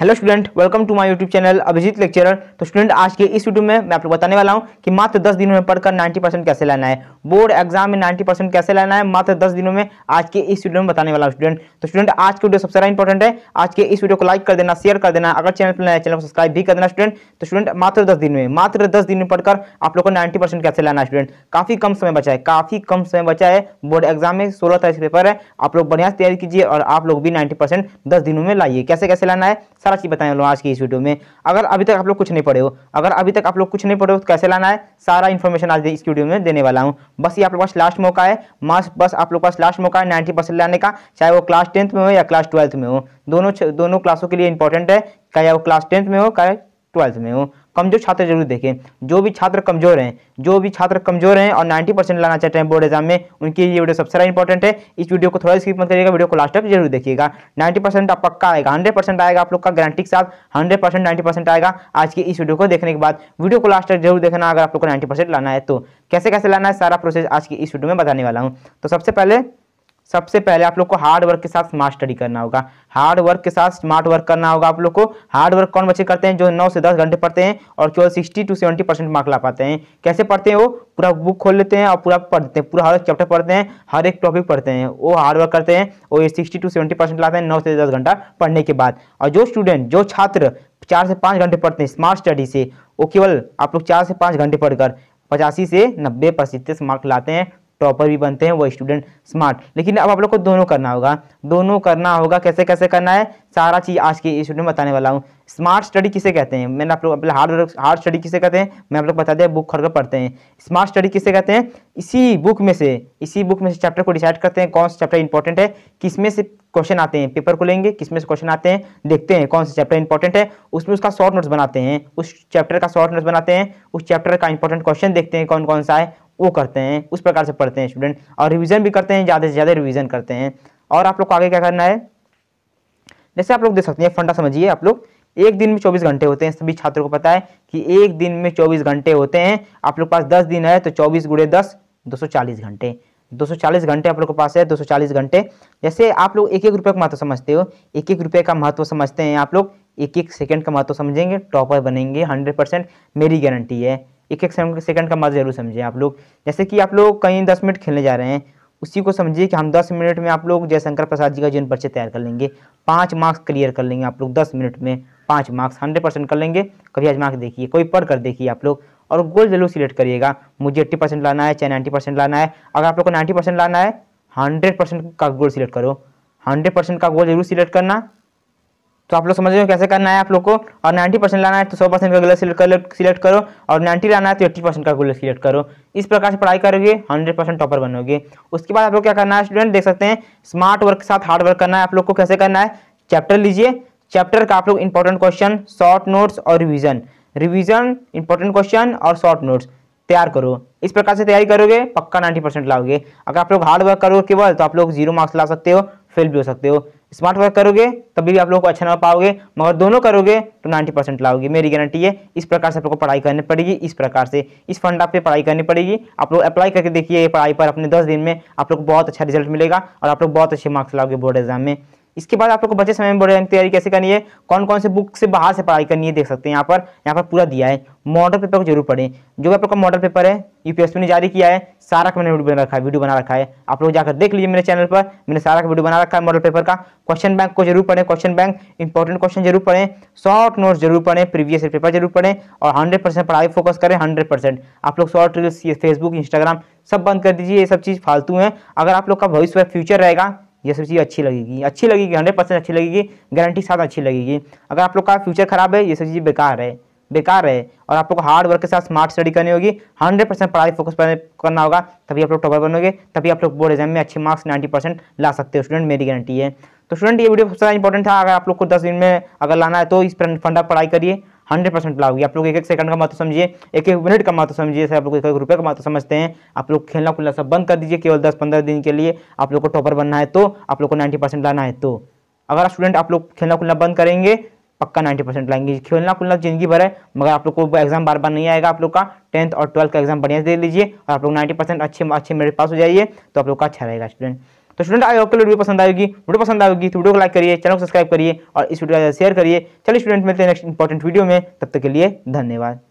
hello student welcome to my YouTube channel Abhijeet lecturer तो student आज के इस वीडियो में मैं आप लोग बताने वाला हूं कि मात्र 10 दिनों में पढ़कर 90 परसेंट कैसे लाना है बोर्ड एग्जाम में 90 परसेंट कैसे लाना है मात्र 10 दिनों में आज के इस वीडियो में बताने वाला हूं स्टूडेंट तो स्टूडेंट आज की वीडियो सबसे ज़्यादा इंपॉर्टेंट है आज के इस वीडियो को लाइक कर देना शेयर कर देना अगर चैनल पर नया चैनल को सब्सक्राइब भी कर देना स्टूडेंट तो स्टूडेंट मात्र दस दिन में मात्र दस दिन में पढ़कर आप लोग को नाइन्टी कैसे लाना है स्टूडेंट काफ़ी कम समय बचा है काफ़ी कम समय बचा है बोर्ड एग्जाम में सोलह तारीख पेपर है आप लोग बढ़िया तैयारी कीजिए और आप लोग भी नाइन्टी परसेंट दिनों में लाइए कैसे कैसे लाना है सारा चीज़ बताएं आज की इस वीडियो में अगर अभी तक आप लोग कुछ नहीं पढ़े हो अगर अभी तक आप लोग कुछ नहीं पढ़े हो तो कैसे लाना है सारा इन्फॉर्मेशन आज इस वीडियो में देने वाला हूँ बस ये आप लोग पास लास्ट मौका है मास बस आप लोग पास लास्ट मौका है नाइन्टी लाने का चाहे वो क्लास टेंथ में हो या क्लास ट्वेल्थ में हो दोनों दोनों क्लासों के लिए इंपॉर्टेंट है चाहे वो क्लास टेंथ में हो चाहे ट्वेल्थ में हो कमजोर छात्र जरूर देखें जो भी छात्र कमजोर हैं जो भी छात्र कमजोर हैं और 90 परसेंट लाना चाहते हैं बोर्ड एग्जाम में उनके ये वीडियो सबसे ज़्यादा इंपॉर्टेंट है इस वीडियो को थोड़ा स्किप मत करिएगा वीडियो को लास्ट तक जरूर देखिएगा 90 परसेंट आप पक्का आएगा 100 परसेंट आएगा आप लोग का गारंटी के साथ हंड्रेड परसेंट नाइन्टी परसेंट आएगा आज की इस वीडियो को देखने के बाद वीडियो को लास्ट तक जरूर देखना अगर आप लोग को नाइन्टी लाना है तो कैसे कैसे लाना है सारा प्रोसेस आज की इस वीडियो में बताने वाला हूँ तो सबसे पहले सबसे पहले आप लोग को हार्ड वर्क के साथ स्मार्ट स्टडी करना होगा हार्ड वर्क के साथ स्मार्ट वर्क करना होगा आप लोग को हार्ड वर्क कौन बच्चे करते हैं जो नौ से दस घंटे पढ़ते हैं और केवल sixty to seventy percent mark ला पाते हैं कैसे पढ़ते हैं वो पूरा बुक खोल लेते हैं और पूरा पढ़ देते हैं पूरा हर एक चैप्टर पढ़ते हैं हर एक टॉपिक पढ़ते हैं वो हार्ड वर्क करते हैं वो सिक्सटी टू सेवेंटी परसेंट लाते हैं नौ से दस घंटा पढ़ने के बाद और जो स्टूडेंट जो छात्र चार से पाँच घंटे पढ़ते हैं स्मार्ट स्टडी से वो केवल आप लोग चार से पाँच घंटे पढ़कर पचासी से नब्बे प्रतिशत मार्क लाते हैं टॉपर भी बनते हैं वो स्टूडेंट स्मार्ट लेकिन अब आप लोग को दोनों करना होगा दोनों करना होगा कैसे कैसे करना है सारा चीज़ आज के स्टूडेंट बताने वाला हूँ स्मार्ट स्टडी किसे कहते हैं मैंने आप लोग हार्ड वर्क हार्ड स्टडी किसे कहते हैं मैं आप लोग बता दिया बुक खड़ कर पढ़ते हैं स्मार्ट स्टडी किसे कहते हैं इसी बुक में से इसी बुक में से चैप्टर को डिसाइड करते हैं कौन सा चैप्टर इंपॉर्टेंट है किसमें से क्वेश्चन आते हैं पेपर को लेंगे किसमें से क्वेश्चन आते हैं देखते हैं कौन सा चैप्टर इंपॉर्टेंट है उसमें उसका शॉर्ट नोट्स बनाते हैं उस चैप्टर का शॉर्ट नोट्स बनाते हैं उस चैप्टर का इंपॉर्टेंट क्वेश्चन देखते हैं कौन कौन सा है वो करते हैं उस प्रकार से पढ़ते हैं स्टूडेंट और रिविज़न भी करते हैं ज़्यादा से ज़्यादा रिविज़न करते हैं और आप लोग को आगे क्या करना है जैसे आप लोग देख सकते हैं फंडा समझिए आप लोग एक दिन में चौबीस घंटे होते हैं सभी छात्रों को पता है कि एक दिन में चौबीस घंटे होते हैं आप लोग पास दस दिन है तो चौबीस गुड़े दस दो सौ चालीस घंटे 240 घंटे आप लोग के पास है 240 घंटे जैसे आप लोग एक एक रुपये का महत्व समझते हो एक एक रुपए का महत्व समझते हैं आप लोग एक एक सेकंड का महत्व समझेंगे टॉपर बनेंगे हंड्रेड परसेंट मेरी गारंटी है एक एक सेकंड का मत जरूर समझें आप लोग जैसे कि आप लोग कहीं दस मिनट खेलने जा रहे हैं उसी को समझिए कि हम दस मिनट में आप लोग जयशंकर प्रसाद जी का जीवन परिचय तैयार कर लेंगे पाँच मार्क्स क्लियर कर लेंगे आप लोग दस मिनट में पाँच मार्क्स हंड्रेड परसेंट कर लेंगे कभी आज मार्क्स देखिए कोई पढ़ कर देखिए आप लोग और गोल जरूर सिलेक्ट करिएगा मुझे एट्टी परसेंट लाना है चाहे नाइन्टी परसेंट लाना है अगर आप लोग को नाइन्टी परसेंट लाना है हंड्रेड परसेंट का गोल सिलेक्ट करो हंड्रेड परसेंट का गोल जरूर सिलेक्ट करना तो आप लोग समझ रहे हो कैसे करना है आप लोग को और 90 परसेंट लाना है तो 100 परसेंट का गुलर सिलेक्ट सिलेक्ट करो और 90 लाना है तो एट्टी परसेंट का गुलर सिलेक्ट करो इस प्रकार से पढ़ाई करोगे 100 परसेंट टॉपर बनोगे उसके बाद आप लोग क्या करना है स्टूडेंट देख सकते हैं स्मार्ट वर्क के साथ हार्ड वर्क करना है आप लोग को कैसे करना है चैप्टर लीजिए चैप्टर का आप लोग इंपॉर्टेंट क्वेश्चन शॉर्ट नोट्स और रिविजन रिविजन इंपॉर्टेंट क्वेश्चन और शॉर्ट नोट्स तैयार करो इस प्रकार से तैयारी करोगे पक्का नाइन्टी परसेंट लाओगे अगर आप लोग हार्ड वर्क करोगे केवल तो आप लोग जीरो मार्क्स ला सकते हो फेल भी हो सकते हो स्मार्ट वर्क करोगे तभी भी आप लोग को अच्छा नंबर पाओगे मगर दोनों करोगे तो 90 परसेंट लाओगे मेरी गारंटी है इस प्रकार से आप लोगों को पढ़ाई करनी पड़ेगी इस प्रकार से इस फंड आप पे पढ़ाई करनी पड़ेगी आप लोग अप्लाई करके देखिए पढ़ाई पर अपने दस दिन में आप लोग को बहुत अच्छा रिजल्ट मिलेगा और आप लोग बहुत अच्छे मार्क्स लाओगे बोर्ड एग्जाम में इसके बाद आप लोग को बचे समय में बोर्ड एग्जाम तैयारी कैसे करनी है कौन कौन से बुक से बाहर से पढ़ाई करनी है देख सकते हैं यहाँ पर यहाँ पर पूरा दिया है मॉडल पेपर को जरूर पढ़ें जो भी आप लोग का मॉडल पेपर है यूपीएसपी ने जारी किया है सारा का मैंने वीडियो बना रखा है वीडियो बना रखा है आप लोग जाकर देख लीजिए मेरे चैनल पर मैंने सारा का वीडियो बना रखा है मॉडल पेपर का क्वेश्चन बैंक को जरूर पढ़ें क्वेश्चन बैंक इंपॉर्टेंट क्वेश्चन जरूर पढ़ें शॉर्ट नोट जरूर पढ़ें प्रीवियस पेपर जरूर पढ़ें और हंड्रेड परसेंट पढ़ाई फोकस करें हंड्रेड परसेंट आप लोग शॉर्ट रील्स फेसबुक इंस्टाग्राम सब बंद कर दीजिए ये सब चीज़ फालतू है अगर आप लोग का भविष्य फ्यूचर रहेगा ये सब चीज़ अच्छी लगेगी अच्छी लगेगी हंड्रेड परसेंट अच्छी लगेगी गारंटी के साथ अच्छी लगेगी अगर आप लोग का फ्यूचर खराब है ये सब चीज़ बेकार है बेकार है और आप लोग हार्ड वर्क के साथ स्मार्ट स्टडी करनी होगी हंड्रेड परसेंट पढ़ाई फोकस करना होगा तभी आप लोग टॉपर बनोगे तभी आप लोग बोर्ड एग्जाम में अच्छे मार्क्स नाइन्टी परसेंट ला सकते हो स्टूडेंट मेरी गारंटी है तो स्टूडेंट ये वीडियो सबसे इंपॉर्टेंट था अगर आप लोग को दस दिन में अगर लाना है तो इस फंड फंडा पढ़ाई करिए हंड्रेड परसेंट लाभ होगी आप लोग एक एक सेकंड का महत्व समझिए एक एक मिनट का महत्व समझिए सर आप लोग एक एक रुपये का महत्व समझते हैं आप लोग खेलना खुलना सब बंद कर दीजिए केवल दस पंद्रह दिन के लिए आप लोग को टॉपर बनना है तो आप लोग को नाइन्टी लाना है तो अगर स्टूडेंट आप लोग खेलना खुलना बंद करेंगे पक्का 90 परसेंट लाएंगे खेलना खुलना जिंदगी भर है मगर आप लोग को एग्जाम बार बार नहीं आएगा आप लोग का टेंथ और ट्वेल्थ का एग्जाम बढ़िया से दे लीजिए और आप लोग नाइन्टी परसेंट अच्छे अच्छे मेरे पास हो जाइए तो आप लोग का अच्छा रहेगा स्टूडेंट तो स्टूडेंट आई होप वीडियो पसंद आएगी वीडियो पसंद आएगी तो वीडियो को लाइक करिए चैनल को सब्सक्राइब करिए और इस वीडियो को शेयर करिए चलिए स्टूडेंट मिलते हैं नेक्स्ट इंपॉर्टेंट वीडियो में तब तक के लिए धन्यवाद